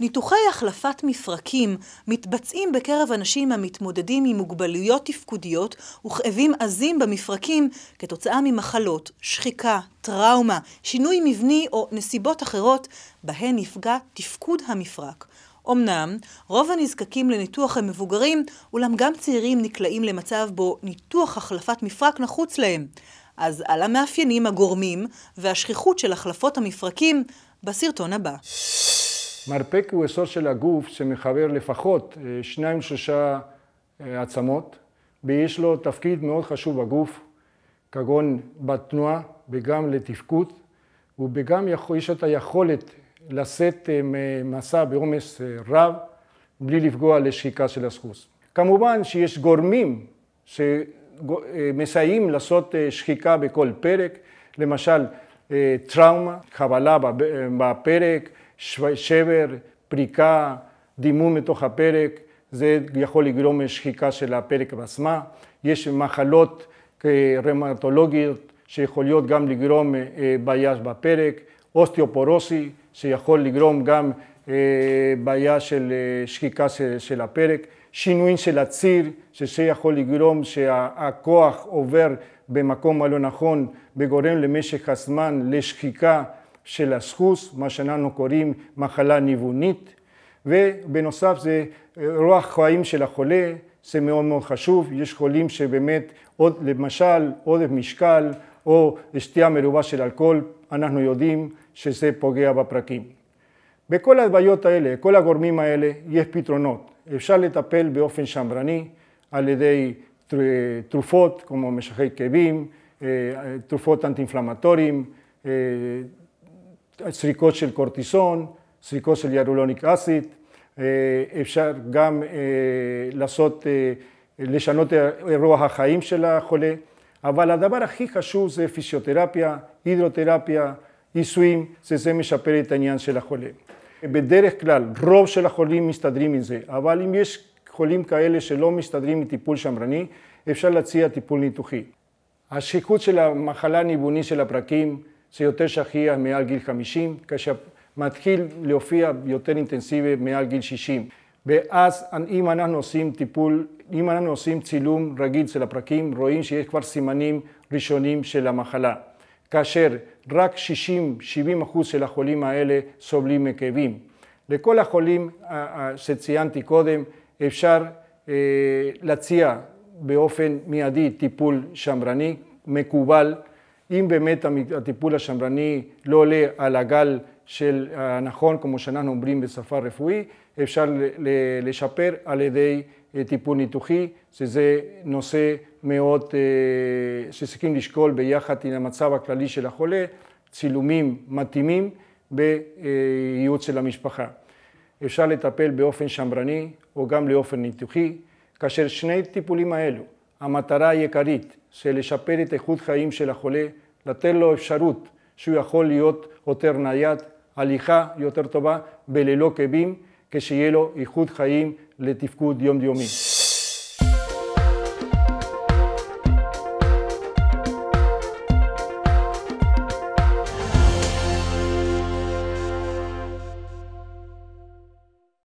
ניתוחי החלפת מפרקים מתבצעים בקרב אנשים המתמודדים עם מוגבלויות תפקודיות וכאבים עזים במפרקים כתוצאה ממחלות, שחיקה, טראומה, שינוי מבני או נסיבות אחרות בהן נפגע תפקוד המפרק. אמנם, רוב הנזקקים לניתוח הם מבוגרים, אולם גם צעירים נקלעים למצב בו ניתוח החלפת מפרק נחוץ להם. אז על המאפיינים, הגורמים והשכיחות של החלפות המפרקים בסרטון הבא. מרפק הוא אזור של הגוף שמחבר לפחות אה, שניים שלושה אה, עצמות, ויש לו תפקיד מאוד חשוב בגוף, כגון בתנועה וגם לתפקוד, וגם יש את היכולת לשאת אה, מסע בעומס רב בלי לפגוע לשחיקה של הסחוס. כמובן שיש גורמים שמסייעים לעשות שחיקה בכל פרק, למשל טראומה, חבלה בפרק, שבר, פריקה, דימום מתוך הפרק, זה יכול לגרום לשחיקה של הפרק בעצמה. יש מחלות אה, רמטולוגיות שיכולות גם לגרום אה, אה, בעיה בפרק, אוסטיאופורוסי שיכול לגרום גם בעיה של שחיקה של הפרק, שינויים של הציר, שזה יכול לגרום שהכוח עובר במקום הלא נכון וגורם למשך הזמן לשחיקה של הסחוס, מה שאנחנו קוראים מחלה ניוונית, ובנוסף זה אה, רוח חיים של החולה, זה מאוד מאוד חשוב, יש חולים שבאמת, עוד, למשל עודף משקל או שתייה מרובה של אלכוהול, אנחנו יודעים שזה פוגע בפרקים. בכל הבעיות האלה, כל הגורמים האלה, יש פתרונות. אפשר לטפל באופן שמרני על ידי אה, תרופות כמו משכי כאבים, אה, תרופות אנטי-אינפלמטוריים, סריקות של קורטיסון, סריקות של ירולוניק אסיד, אה, אפשר גם אה, לעשות, אה, לשנות אירוע החיים של החולה, אבל הדבר הכי חשוב זה פיזיותרפיה, הידרותרפיה, עיסויים, שזה משפר את העניין של החולה. בדרך כלל, רוב של החולים מסתדרים עם זה, אבל אם יש חולים כאלה שלא מסתדרים עם טיפול שמרני, אפשר להציע טיפול ניתוחי. השכיחות של המחלה הניוונית של הפרקים זה יותר שכיח מעל גיל 50, כאשר מתחיל להופיע יותר אינטנסיבי מעל גיל 60. ואז אם אנחנו עושים טיפול, אם אנחנו עושים צילום רגיל של הפרקים, רואים שיש כבר סימנים ראשונים של המחלה. כאשר רק 60-70 של החולים האלה סובלים מכאבים. לכל החולים שציינתי קודם אפשר אה, להציע באופן מיידי טיפול שמרני, מקובל, אם באמת הטיפול השמרני לא עולה על הגל של הנכון, כמו שאנחנו אומרים בשפה רפואית, אפשר לשפר על ידי אה, טיפול ניתוחי, שזה נושא מאוד אה, שצריכים לשקול ביחד עם המצב הכללי של החולה, צילומים מתאימים בייעוץ של המשפחה. אפשר לטפל באופן שמרני או גם לאופן ניתוחי, כאשר שני טיפולים האלו המטרה העיקרית של לשפר את איכות חיים של החולה, לתת לו אפשרות שהוא יכול להיות יותר נייד, הליכה יותר טובה וללא כאבים, כשיהיה לו איכות חיים לתפקוד יומיומי.